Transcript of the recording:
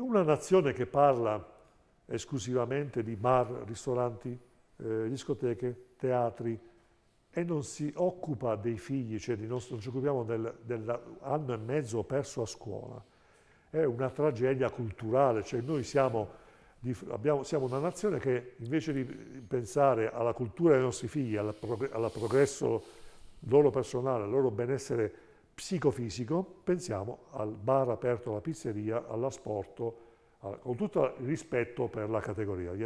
una nazione che parla esclusivamente di bar, ristoranti, eh, discoteche, teatri e non si occupa dei figli, cioè non, non, ci occupiamo del, dell'anno e mezzo perso a scuola, è una tragedia culturale, cioè noi siamo, di, abbiamo, siamo una nazione che invece di pensare alla cultura dei nostri figli, al, prog- progresso loro personale, al loro benessere psicofisico, pensiamo al bar aperto alla pizzeria, all'asporto, con tutto il rispetto per la categoria.